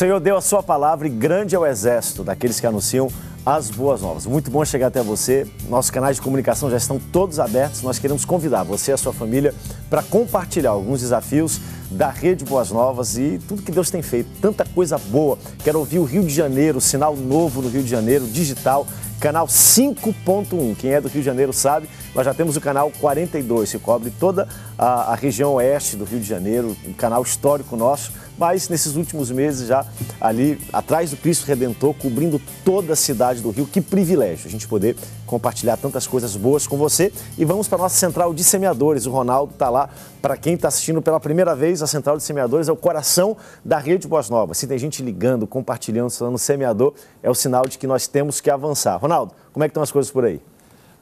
Senhor deu a sua palavra e grande é o exército daqueles que anunciam as boas novas. Muito bom chegar até você. Nossos canais de comunicação já estão todos abertos. Nós queremos convidar você e a sua família para compartilhar alguns desafios da Rede Boas Novas e tudo que Deus tem feito. Tanta coisa boa. Quero ouvir o Rio de Janeiro, sinal novo no Rio de Janeiro, digital, canal 5.1. Quem é do Rio de Janeiro sabe, nós já temos o canal 42, que cobre toda a, a região oeste do Rio de Janeiro, um canal histórico nosso mas nesses últimos meses já ali atrás do Cristo Redentor, cobrindo toda a cidade cidade do Rio. Que privilégio a gente poder compartilhar tantas coisas boas com você. E vamos para a nossa central de semeadores. O Ronaldo está lá. Para quem está assistindo pela primeira vez, a central de semeadores é o coração da rede Boas Novas. Se tem gente ligando, compartilhando, falando semeador, é o sinal de que nós temos que avançar. Ronaldo, como é que estão as coisas por aí?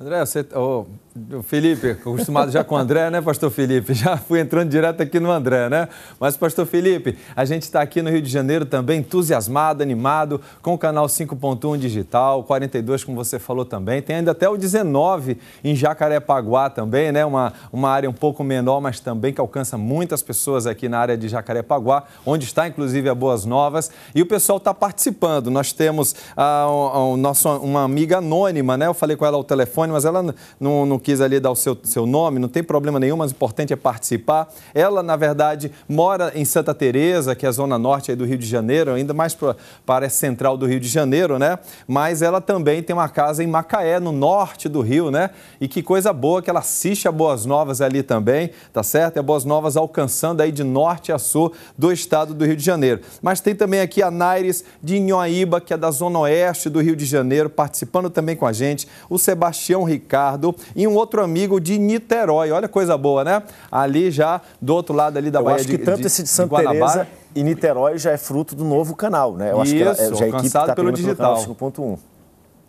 André, você, oh, Felipe, acostumado já com o André, né, Pastor Felipe? Já fui entrando direto aqui no André, né? Mas, Pastor Felipe, a gente está aqui no Rio de Janeiro também entusiasmado, animado, com o canal 5.1 digital, 42, como você falou também. Tem ainda até o 19 em Jacarepaguá também, né? Uma, uma área um pouco menor, mas também que alcança muitas pessoas aqui na área de Jacarepaguá, onde está inclusive a Boas Novas. E o pessoal está participando. Nós temos a, a, a, uma amiga anônima, né? Eu falei com ela ao telefone, mas ela não, não pesquisa ali dá o seu, seu nome, não tem problema nenhum, mas o importante é participar. Ela, na verdade, mora em Santa Teresa, que é a zona norte do Rio de Janeiro, ainda mais para a central do Rio de Janeiro, né? Mas ela também tem uma casa em Macaé, no norte do Rio, né? E que coisa boa que ela assiste a Boas Novas ali também, tá certo? é Boas Novas alcançando aí de norte a sul do estado do Rio de Janeiro. Mas tem também aqui a Naires de Inhoaíba, que é da zona oeste do Rio de Janeiro, participando também com a gente, o Sebastião Ricardo e um outro amigo de Niterói. Olha coisa boa, né? Ali já do outro lado ali da Eu Bahia acho que tanto de, esse de Santa Teresa e Niterói já é fruto do novo canal, né? Eu Isso, acho que é, já a é equipe está pelo digital 5.1.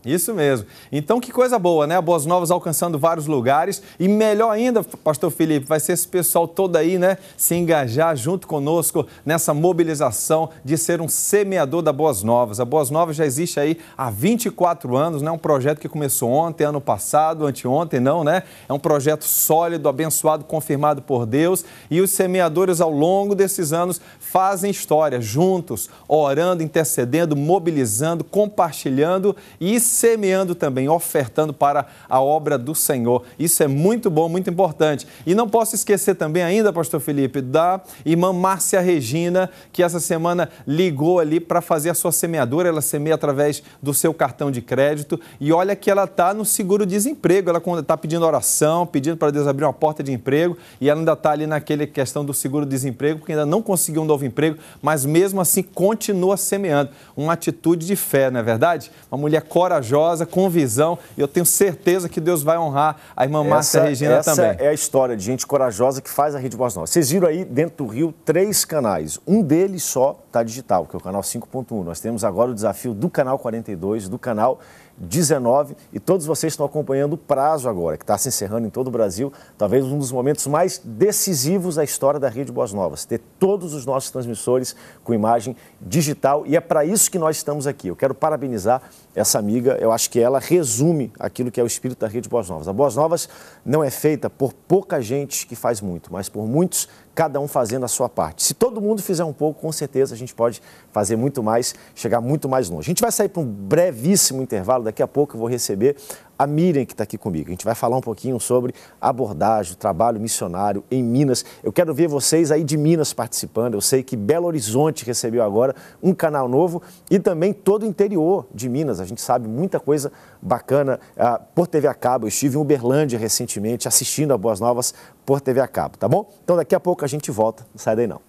Isso mesmo. Então, que coisa boa, né? Boas Novas alcançando vários lugares. E melhor ainda, Pastor Felipe, vai ser esse pessoal todo aí, né? Se engajar junto conosco nessa mobilização de ser um semeador da Boas Novas. A Boas Novas já existe aí há 24 anos, né? Um projeto que começou ontem, ano passado, anteontem, não, né? É um projeto sólido, abençoado, confirmado por Deus. E os semeadores, ao longo desses anos, fazem história juntos, orando, intercedendo, mobilizando, compartilhando e semeando também, ofertando para a obra do Senhor. Isso é muito bom, muito importante. E não posso esquecer também ainda, pastor Felipe, da irmã Márcia Regina, que essa semana ligou ali para fazer a sua semeadora, ela semeia através do seu cartão de crédito e olha que ela está no seguro-desemprego, ela está pedindo oração, pedindo para Deus abrir uma porta de emprego e ela ainda está ali naquele questão do seguro-desemprego, porque ainda não conseguiu um novo novo emprego, mas mesmo assim continua semeando. Uma atitude de fé, não é verdade? Uma mulher corajosa, com visão, e eu tenho certeza que Deus vai honrar a irmã essa, Márcia Regina essa também. Essa é a história de gente corajosa que faz a Rede Voz Nova. Vocês viram aí, dentro do Rio, três canais. Um deles só está digital, que é o canal 5.1. Nós temos agora o desafio do canal 42, do canal e todos vocês estão acompanhando o prazo agora, que está se encerrando em todo o Brasil, talvez um dos momentos mais decisivos da história da Rede Boas Novas, ter todos os nossos transmissores com imagem digital e é para isso que nós estamos aqui. Eu quero parabenizar essa amiga, eu acho que ela resume aquilo que é o espírito da Rede Boas Novas. A Boas Novas não é feita por pouca gente que faz muito, mas por muitos cada um fazendo a sua parte. Se todo mundo fizer um pouco, com certeza a gente pode fazer muito mais, chegar muito mais longe. A gente vai sair para um brevíssimo intervalo, daqui a pouco eu vou receber a Miriam, que está aqui comigo. A gente vai falar um pouquinho sobre abordagem, trabalho missionário em Minas. Eu quero ver vocês aí de Minas participando. Eu sei que Belo Horizonte recebeu agora um canal novo e também todo o interior de Minas. A gente sabe muita coisa bacana ah, por TV a cabo. Eu estive em Uberlândia recentemente assistindo a Boas Novas por TV a cabo, tá bom? Então daqui a pouco a gente volta. Não sai daí não.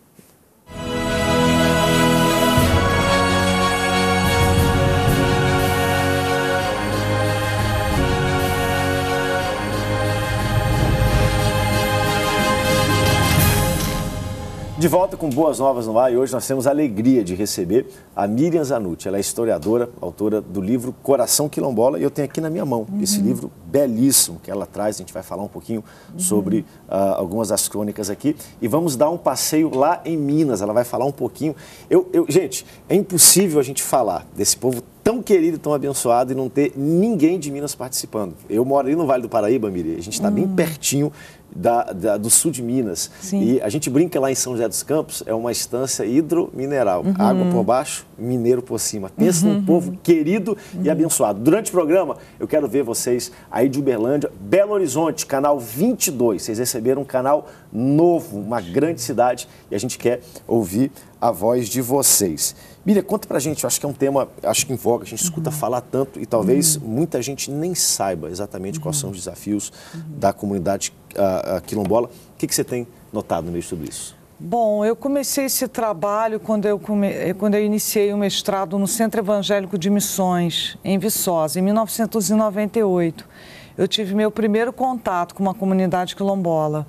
De volta com boas novas no ar e hoje nós temos a alegria de receber a Miriam Zanucci. Ela é historiadora, autora do livro Coração Quilombola e eu tenho aqui na minha mão uhum. esse livro belíssimo que ela traz. A gente vai falar um pouquinho uhum. sobre uh, algumas das crônicas aqui e vamos dar um passeio lá em Minas. Ela vai falar um pouquinho. Eu, eu, gente, é impossível a gente falar desse povo tão querido, tão abençoado e não ter ninguém de Minas participando. Eu moro ali no Vale do Paraíba, Miriam. A gente está bem hum. pertinho da, da, do sul de Minas. Sim. E a gente brinca lá em São José dos Campos, é uma estância hidromineral. Uhum. Água por baixo, mineiro por cima. Pensa uhum. num povo querido uhum. e abençoado. Durante o programa, eu quero ver vocês aí de Uberlândia, Belo Horizonte, canal 22. Vocês receberam um canal novo, uma grande cidade, e a gente quer ouvir a voz de vocês. Miriam, conta pra gente, eu acho que é um tema, acho que em voga, a gente escuta uhum. falar tanto e talvez uhum. muita gente nem saiba exatamente uhum. quais são os desafios uhum. da comunidade ah, ah, quilombola. O que, que você tem notado no meio de tudo isso? Bom, eu comecei esse trabalho quando eu, come... Eh, quando eu iniciei o mestrado no Centro Evangélico de Missões, em Viçosa, em 1998. Eu tive meu primeiro contato com uma comunidade quilombola.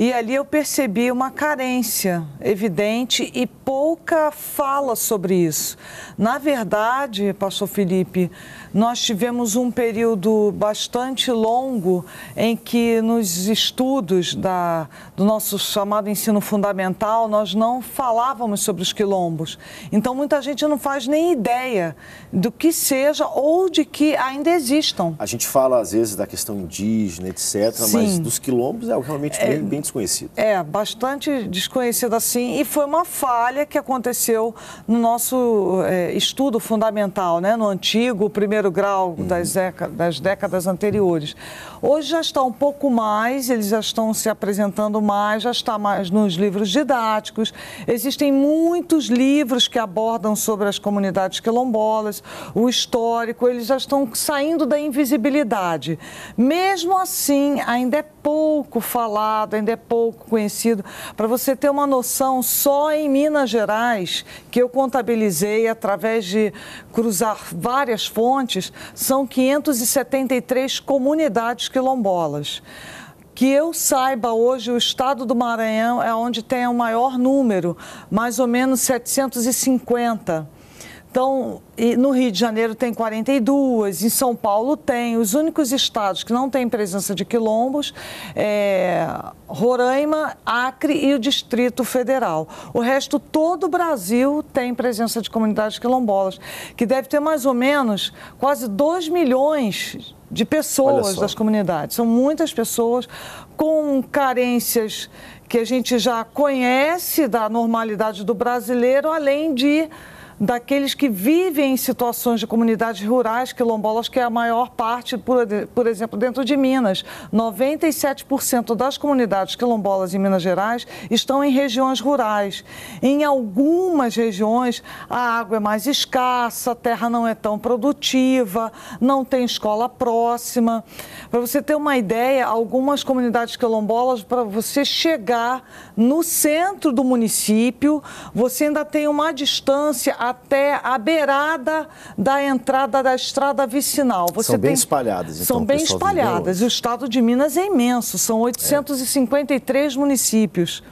E ali eu percebi uma carência evidente e pouca fala sobre isso. Na verdade, pastor Felipe, nós tivemos um período bastante longo em que nos estudos da, do nosso chamado ensino fundamental nós não falávamos sobre os quilombos. Então muita gente não faz nem ideia do que seja ou de que ainda existam. A gente fala às vezes da questão indígena, etc., Sim. mas dos quilombos é realmente é, bem, bem é, bastante desconhecido assim. E foi uma falha que aconteceu no nosso é, estudo fundamental, né? no antigo primeiro grau uhum. das, das décadas anteriores. Hoje já está um pouco mais, eles já estão se apresentando mais, já está mais nos livros didáticos. Existem muitos livros que abordam sobre as comunidades quilombolas, o histórico, eles já estão saindo da invisibilidade. Mesmo assim, ainda é pouco falado, ainda é pouco conhecido. Para você ter uma noção, só em Minas Gerais, que eu contabilizei através de cruzar várias fontes, são 573 comunidades quilombolas. Que eu saiba hoje, o estado do Maranhão é onde tem o maior número, mais ou menos 750 então, no Rio de Janeiro tem 42, em São Paulo tem. Os únicos estados que não têm presença de quilombos é Roraima, Acre e o Distrito Federal. O resto, todo o Brasil tem presença de comunidades quilombolas, que deve ter mais ou menos quase 2 milhões de pessoas das comunidades. São muitas pessoas com carências que a gente já conhece da normalidade do brasileiro, além de daqueles que vivem em situações de comunidades rurais quilombolas, que é a maior parte, por, por exemplo, dentro de Minas. 97% das comunidades quilombolas em Minas Gerais estão em regiões rurais. Em algumas regiões, a água é mais escassa, a terra não é tão produtiva, não tem escola próxima. Para você ter uma ideia, algumas comunidades quilombolas, para você chegar no centro do município, você ainda tem uma distância até a beirada da entrada da estrada vicinal. Você são bem tem... espalhadas, então. São bem espalhadas. E o estado de Minas é imenso, são 853 é. municípios.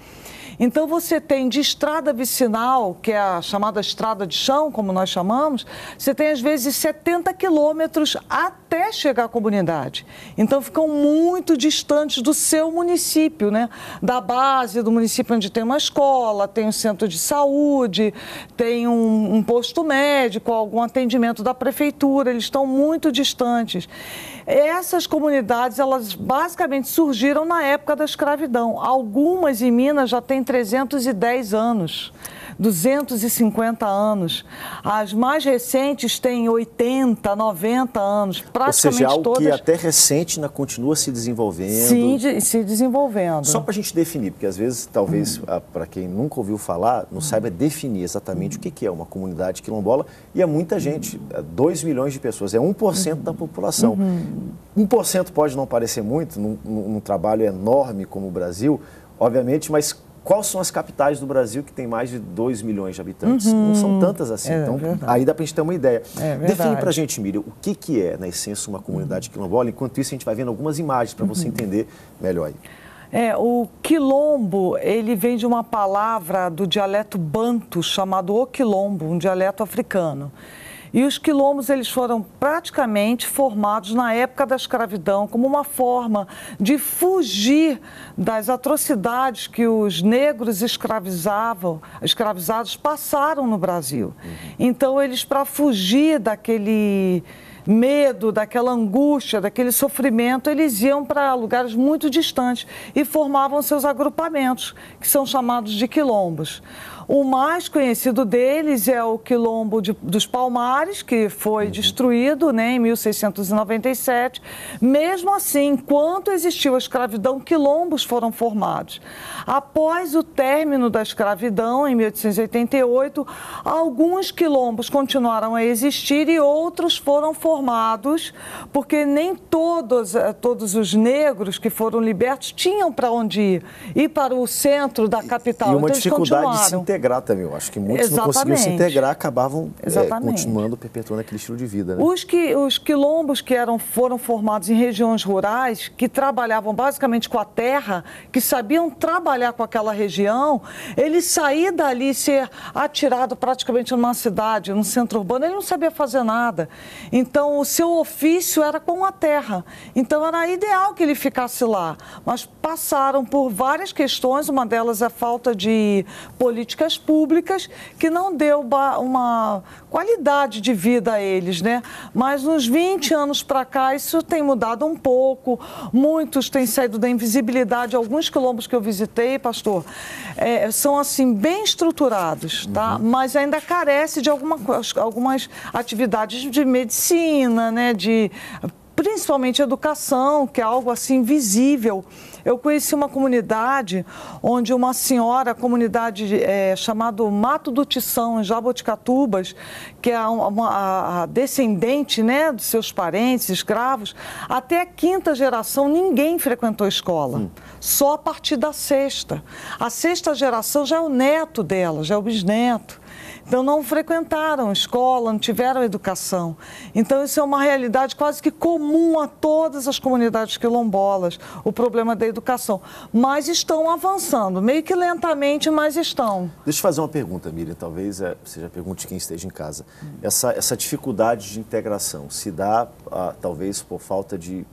Então você tem de estrada vicinal, que é a chamada estrada de chão, como nós chamamos, você tem às vezes 70 quilômetros até chegar à comunidade. Então ficam muito distantes do seu município, né? Da base do município onde tem uma escola, tem um centro de saúde, tem um, um posto médico, algum atendimento da prefeitura, eles estão muito distantes. Essas comunidades, elas basicamente surgiram na época da escravidão. Algumas em Minas já têm 310 anos. 250 anos. As mais recentes têm 80, 90 anos, praticamente Ou seja, é algo todas... que até recente ainda continua se desenvolvendo. Sim, de, se desenvolvendo. Só para a gente definir, porque às vezes, talvez, hum. para quem nunca ouviu falar, não hum. saiba definir exatamente hum. o que é uma comunidade quilombola, e é muita gente, é 2 milhões de pessoas, é 1% da uhum. população. Uhum. 1% pode não parecer muito num, num trabalho enorme como o Brasil, obviamente, mas Quais são as capitais do Brasil que tem mais de 2 milhões de habitantes? Uhum. Não são tantas assim. É, então, verdade. aí dá para a gente ter uma ideia. É, Define para a gente, Miriam, o que, que é, na essência, uma comunidade uhum. quilombola. Enquanto isso, a gente vai vendo algumas imagens para você uhum. entender melhor aí. É, o quilombo, ele vem de uma palavra do dialeto banto, chamado o quilombo, um dialeto africano. E os quilombos eles foram praticamente formados na época da escravidão como uma forma de fugir das atrocidades que os negros escravizavam, escravizados passaram no Brasil. Uhum. Então eles para fugir daquele medo, daquela angústia, daquele sofrimento, eles iam para lugares muito distantes e formavam seus agrupamentos, que são chamados de quilombos. O mais conhecido deles é o Quilombo de, dos Palmares, que foi uhum. destruído né, em 1697. Mesmo assim, enquanto existiu a escravidão, quilombos foram formados. Após o término da escravidão, em 1888, alguns quilombos continuaram a existir e outros foram formados, porque nem todos, eh, todos os negros que foram libertos tinham para onde ir, ir para o centro da capital. E uma então, dificuldade de se integrar também. Eu acho que muitos Exatamente. não conseguiam se integrar, acabavam é, continuando, perpetuando aquele estilo de vida. Né? Os, que, os quilombos que eram, foram formados em regiões rurais, que trabalhavam basicamente com a terra, que sabiam trabalhar com aquela região, ele sair dali e ser atirado praticamente numa cidade, num centro urbano, ele não sabia fazer nada. Então, o seu ofício era com a terra. Então, era ideal que ele ficasse lá. Mas passaram por várias questões, uma delas é a falta de política políticas públicas que não deu uma qualidade de vida a eles, né? Mas nos 20 anos para cá isso tem mudado um pouco. Muitos têm saído da invisibilidade. Alguns quilombos que eu visitei, pastor, é, são assim bem estruturados, tá? Uhum. Mas ainda carece de alguma, algumas atividades de medicina, né? De principalmente educação, que é algo assim visível eu conheci uma comunidade onde uma senhora, comunidade é, chamada Mato do Tição, em Jaboticatubas, que é uma, a descendente né, dos seus parentes, escravos, até a quinta geração ninguém frequentou escola. Hum. Só a partir da sexta. A sexta geração já é o neto dela, já é o bisneto. Então, não frequentaram escola, não tiveram educação. Então, isso é uma realidade quase que comum a todas as comunidades quilombolas, o problema da educação. Mas estão avançando, meio que lentamente, mas estão. Deixa eu fazer uma pergunta, Miriam, talvez seja eh, pergunte quem esteja em casa. Essa, essa dificuldade de integração se dá, ah, talvez, por falta de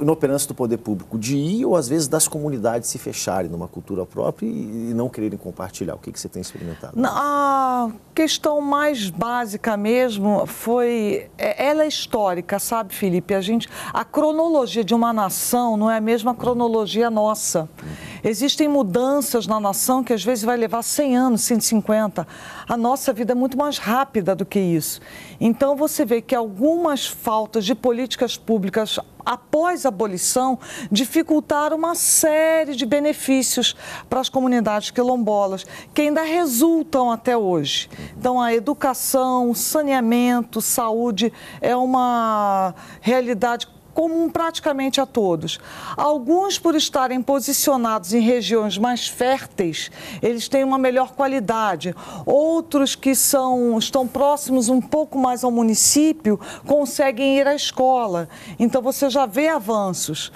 inoperância do poder público de ir ou às vezes das comunidades se fecharem numa cultura própria e, e não quererem compartilhar? O que, que você tem experimentado? A questão mais básica mesmo foi. É, ela é histórica, sabe, Felipe? A gente. A cronologia de uma nação não é a mesma cronologia nossa. Uhum. Existem mudanças na nação que às vezes vai levar 100 anos, 150. A nossa vida é muito mais rápida do que isso. Então você vê que algumas faltas de políticas públicas após a abolição dificultaram uma série de benefícios para as comunidades quilombolas, que ainda resultam até hoje. Então, a educação, saneamento, saúde é uma realidade comum praticamente a todos. Alguns, por estarem posicionados em regiões mais férteis, eles têm uma melhor qualidade. Outros que são, estão próximos um pouco mais ao município conseguem ir à escola. Então você já vê avanços.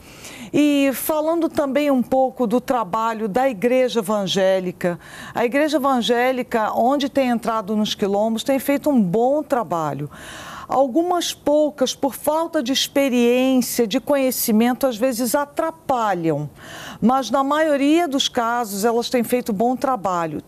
E falando também um pouco do trabalho da Igreja Evangélica, a Igreja Evangélica, onde tem entrado nos quilombos, tem feito um bom trabalho algumas poucas, por falta de experiência, de conhecimento, às vezes atrapalham. Mas na maioria dos casos, elas têm feito bom trabalho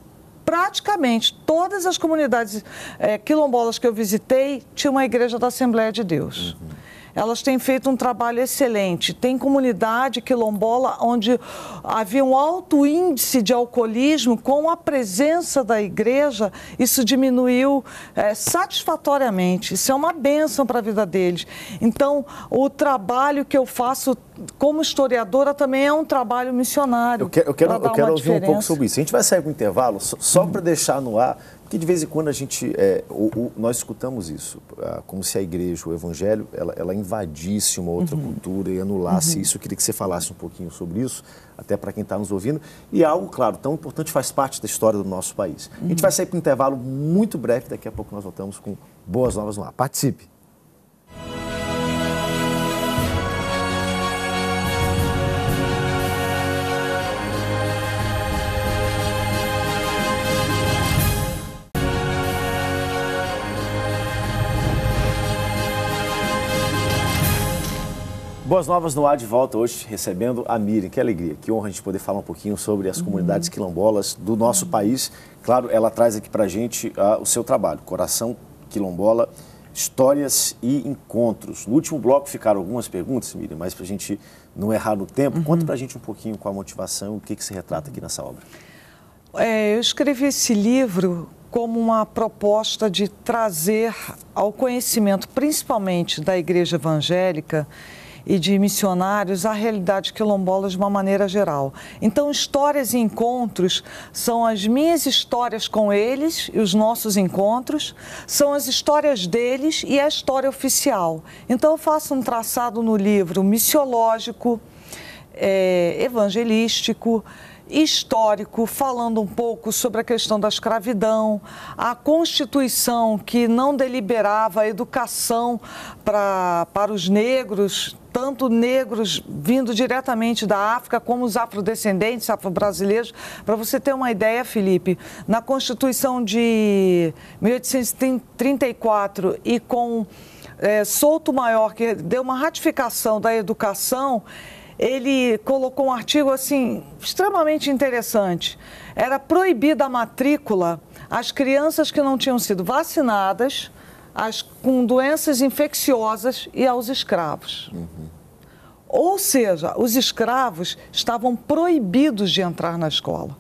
praticamente todas as comunidades é, quilombolas que eu visitei tinha uma igreja da Assembleia de Deus. Uhum. Elas têm feito um trabalho excelente. Tem comunidade quilombola onde havia um alto índice de alcoolismo, com a presença da igreja, isso diminuiu é, satisfatoriamente. Isso é uma bênção para a vida deles. Então, o trabalho que eu faço como historiadora também é um trabalho missionário. Eu quero, eu quero, eu quero ouvir diferença. um pouco sobre isso. A gente vai sair com o intervalo, só, só para deixar no ar porque de vez em quando a gente, é, o, o, nós escutamos isso, ah, como se a igreja, o evangelho, ela, ela invadisse uma outra uhum. cultura e anulasse uhum. isso. Eu queria que você falasse um pouquinho sobre isso, até para quem está nos ouvindo. E algo, claro, tão importante faz parte da história do nosso país. Uhum. A gente uhum. vai sair para um intervalo muito breve, daqui a pouco nós voltamos com boas novas no ar. Participe! Boas Novas no ar de volta hoje, recebendo a Miriam. Que alegria, que honra a gente poder falar um pouquinho sobre as comunidades uhum. quilombolas do nosso uhum. país. Claro, ela traz aqui para a gente uh, o seu trabalho, Coração Quilombola, Histórias e Encontros. No último bloco ficaram algumas perguntas, Miriam, mas para a gente não errar no tempo, uhum. conta para a gente um pouquinho qual a motivação, o que, que se retrata aqui nessa obra. É, eu escrevi esse livro como uma proposta de trazer ao conhecimento, principalmente da igreja evangélica, e de missionários à realidade quilombola de uma maneira geral. Então, histórias e encontros são as minhas histórias com eles e os nossos encontros, são as histórias deles e a história oficial. Então, eu faço um traçado no livro missiológico, é, evangelístico, histórico, falando um pouco sobre a questão da escravidão, a Constituição que não deliberava a educação pra, para os negros, tanto negros vindo diretamente da África como os afrodescendentes, afro-brasileiros. Para você ter uma ideia, Felipe, na Constituição de 1834 e com é, Souto Maior, que deu uma ratificação da educação, ele colocou um artigo assim extremamente interessante. Era proibida a matrícula às crianças que não tinham sido vacinadas, as com doenças infecciosas e aos escravos. Uhum. Ou seja, os escravos estavam proibidos de entrar na escola.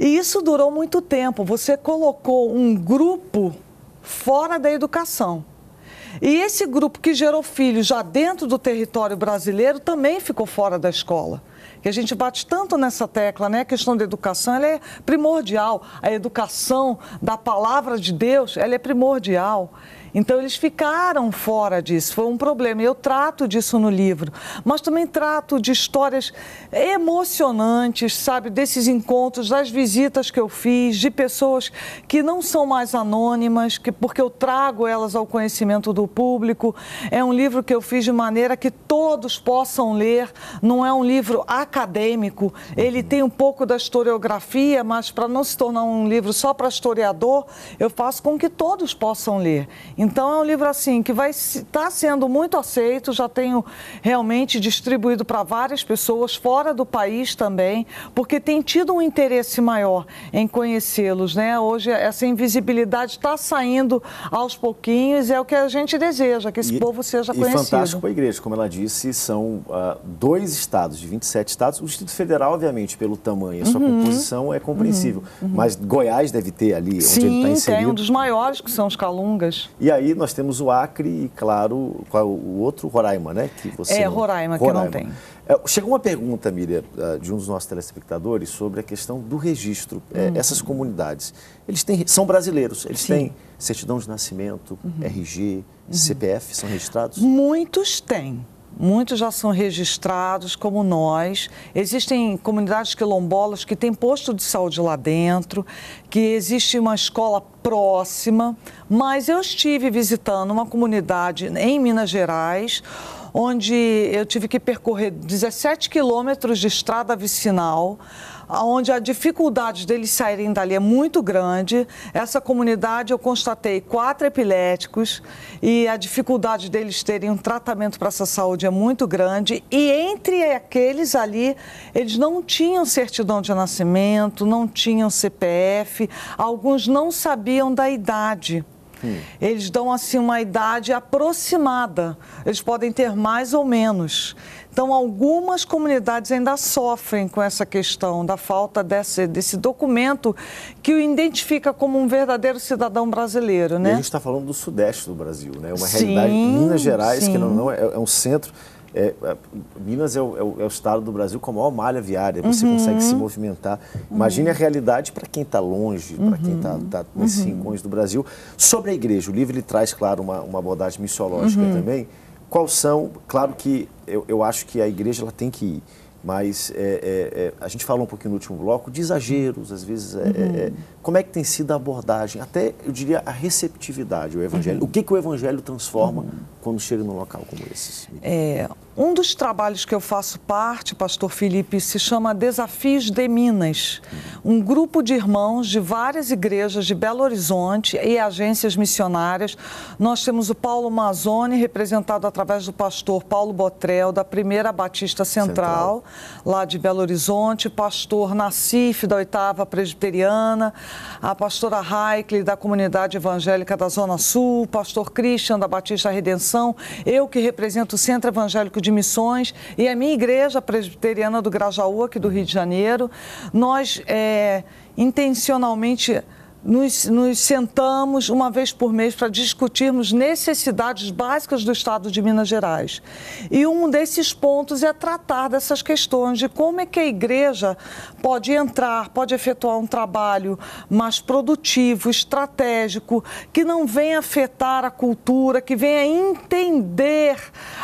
E isso durou muito tempo. Você colocou um grupo fora da educação. E esse grupo que gerou filhos já dentro do território brasileiro também ficou fora da escola. Que a gente bate tanto nessa tecla, né? A questão da educação ela é primordial. A educação da palavra de Deus ela é primordial. Então eles ficaram fora disso, foi um problema. Eu trato disso no livro, mas também trato de histórias emocionantes, sabe, desses encontros, das visitas que eu fiz, de pessoas que não são mais anônimas, que porque eu trago elas ao conhecimento do público. É um livro que eu fiz de maneira que todos possam ler, não é um livro acadêmico, ele tem um pouco da historiografia, mas para não se tornar um livro só para historiador, eu faço com que todos possam ler. Então é um livro assim que vai está sendo muito aceito, já tenho realmente distribuído para várias pessoas fora do país também, porque tem tido um interesse maior em conhecê-los, né? Hoje essa invisibilidade está saindo aos pouquinhos, é o que a gente deseja, que esse e, povo seja e conhecido. E fantástico a igreja, como ela disse, são uh, dois estados de 27 estados, o Distrito Federal, obviamente, pelo tamanho, a sua uhum, composição é compreensível, uhum, uhum. mas Goiás deve ter ali, onde Sim, ele está inserido. Sim, tem um dos maiores que são os Calungas. E aí nós temos o Acre e, claro, é o outro Roraima, né? Que você é, não... Roraima, Roraima, que eu não tenho. É, chegou uma pergunta, Miriam, ah, de um dos nossos telespectadores sobre a questão do registro. É, uhum. Essas comunidades, eles têm, são brasileiros, eles Sim. têm certidão de nascimento, uhum. RG, uhum. CPF, são registrados? Muitos têm. Muitos já são registrados, como nós. Existem comunidades quilombolas que têm posto de saúde lá dentro, que existe uma escola próxima. Mas eu estive visitando uma comunidade em Minas Gerais, onde eu tive que percorrer 17 quilômetros de estrada vicinal onde a dificuldade deles saírem dali é muito grande. Essa comunidade eu constatei quatro epiléticos e a dificuldade deles terem um tratamento para essa saúde é muito grande. E entre aqueles ali, eles não tinham certidão de nascimento, não tinham CPF, alguns não sabiam da idade. Hum. Eles dão assim uma idade aproximada. Eles podem ter mais ou menos. Então, algumas comunidades ainda sofrem com essa questão da falta desse, desse documento que o identifica como um verdadeiro cidadão brasileiro, né? E a né? gente está falando do sudeste do Brasil, né? Uma sim, realidade Minas Gerais, sim. que não, não é, é um centro é, é, Minas é, é o, é o, estado do Brasil com a maior malha viária, você uhum. consegue se movimentar. Imagine uhum. a realidade para quem está longe, tá, uhum. para quem está tá nesses uhum. rincões do Brasil. Sobre a igreja, o livro ele traz, claro, uma, uma abordagem missiológica uhum. também. Quais são, claro que eu, eu acho que a igreja ela tem que ir, mas é, é a gente falou um pouquinho no último bloco de exageros, às vezes. Uhum. como é que tem sido a abordagem? Até, eu diria, a receptividade ao evangelho. O que, que o evangelho transforma quando chega num local como esse? É, um dos trabalhos que eu faço parte, Pastor Felipe, se chama Desafios de Minas. Um grupo de irmãos de várias igrejas de Belo Horizonte e agências missionárias. Nós temos o Paulo Mazone representado através do pastor Paulo Botrel, da Primeira Batista Central, Central. lá de Belo Horizonte, pastor Nassif, da Oitava Presbiteriana, a pastora Heikle, da Comunidade Evangélica da Zona Sul, pastor Christian, da Batista Redenção, eu que represento o Centro Evangélico de de Missões e a minha igreja presbiteriana do Grajaú, aqui do Rio de Janeiro. Nós é, intencionalmente nos, nos, sentamos uma vez por mês para discutirmos necessidades básicas do Estado de Minas Gerais. E um desses pontos é tratar dessas questões de como é que a igreja pode entrar, pode efetuar um trabalho mais produtivo, estratégico, que não venha afetar a cultura, que venha entender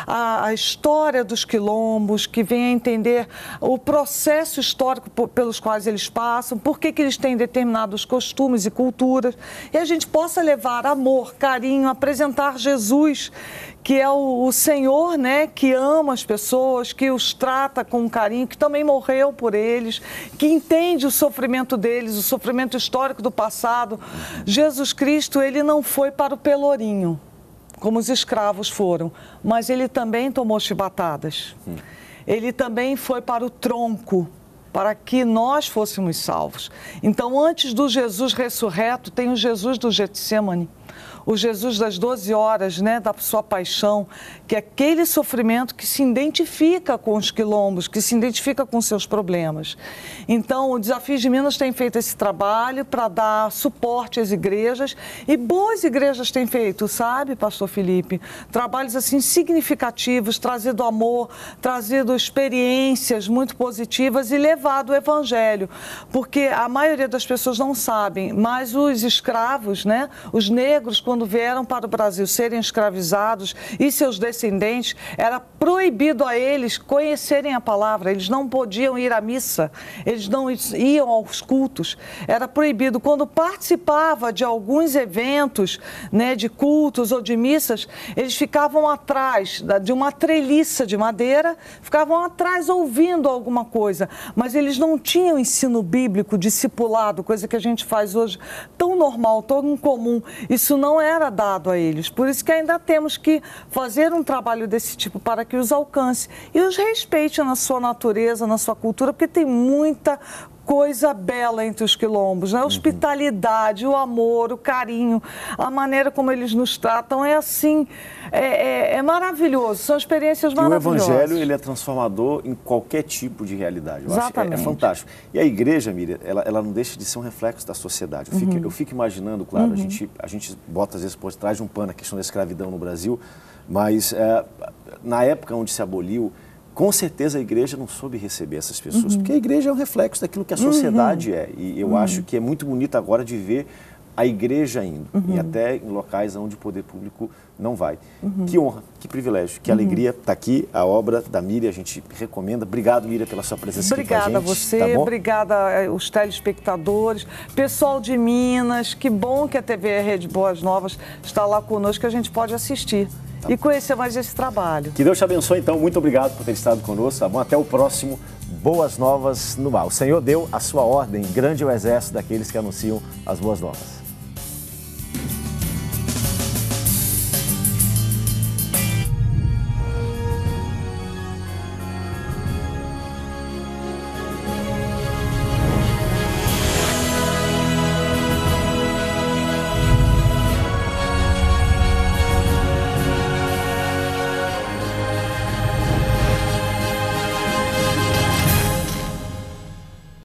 a, a história dos quilombos, que venha entender o processo histórico pelos quais eles passam, por que, que eles têm determinados costumes e culturas, e a gente possa levar amor, carinho, apresentar Jesus, que é o, o Senhor, né, que ama as pessoas, que os trata com carinho, que também morreu por eles, que entende o sofrimento deles, o sofrimento histórico do passado. Jesus Cristo, ele não foi para o pelourinho, como os escravos foram, mas ele também tomou chibatadas. Hum. Ele também foi para o tronco, para que nós fôssemos salvos. Então, antes do Jesus ressurreto, tem o Jesus do Getsemane, o Jesus das 12 horas, né, da sua paixão, que é aquele sofrimento que se identifica com os quilombos, que se identifica com seus problemas. Então, o Desafio de Minas tem feito esse trabalho para dar suporte às igrejas e boas igrejas têm feito, sabe, pastor Felipe? Trabalhos assim significativos, trazido amor, trazido experiências muito positivas e levado o evangelho, porque a maioria das pessoas não sabem, mas os escravos, né, os negros quando quando vieram para o Brasil, serem escravizados e seus descendentes, era proibido a eles conhecerem a palavra, eles não podiam ir à missa, eles não iam aos cultos, era proibido. Quando participava de alguns eventos, né, de cultos ou de missas, eles ficavam atrás de uma treliça de madeira, ficavam atrás ouvindo alguma coisa, mas eles não tinham ensino bíblico, discipulado, coisa que a gente faz hoje tão normal, tão comum. Isso não é era dado a eles. Por isso que ainda temos que fazer um trabalho desse tipo para que os alcance e os respeite na sua natureza, na sua cultura, porque tem muita coisa bela entre os quilombos, né? A uhum. hospitalidade, o amor, o carinho, a maneira como eles nos tratam é assim, é, é, é maravilhoso. São experiências maravilhosas. E o evangelho ele é transformador em qualquer tipo de realidade. Eu Exatamente. Acho, é, é, fantástico. E a igreja, Miriam, ela, ela, não deixa de ser um reflexo da sociedade. Eu fico, uhum. eu fico imaginando, claro, uhum. a gente a gente bota às vezes por trás de um pano a questão da escravidão no Brasil, mas eh, na época onde se aboliu com certeza a igreja não soube receber essas pessoas, uhum. porque a igreja é um reflexo daquilo que a sociedade uhum. é. E eu uhum. acho que é muito bonito agora de ver a igreja indo, e uhum. até em locais onde o poder público não vai. Uhum. Que honra, que privilégio, que alegria estar uhum. tá aqui, a obra da Miriam, a gente recomenda. Obrigado, Miriam, pela sua presença obrigada aqui com a gente. Obrigada a tá você, obrigada aos eh, telespectadores, pessoal de Minas, que bom que a TV Rede Boas Novas está lá conosco, que a gente pode assistir e conhecer é mais esse trabalho. Que Deus te abençoe, então. Muito obrigado por ter estado conosco, tá bom? Até o próximo Boas Novas no Mar. O Senhor deu a sua ordem, grande é o exército daqueles que anunciam as boas novas.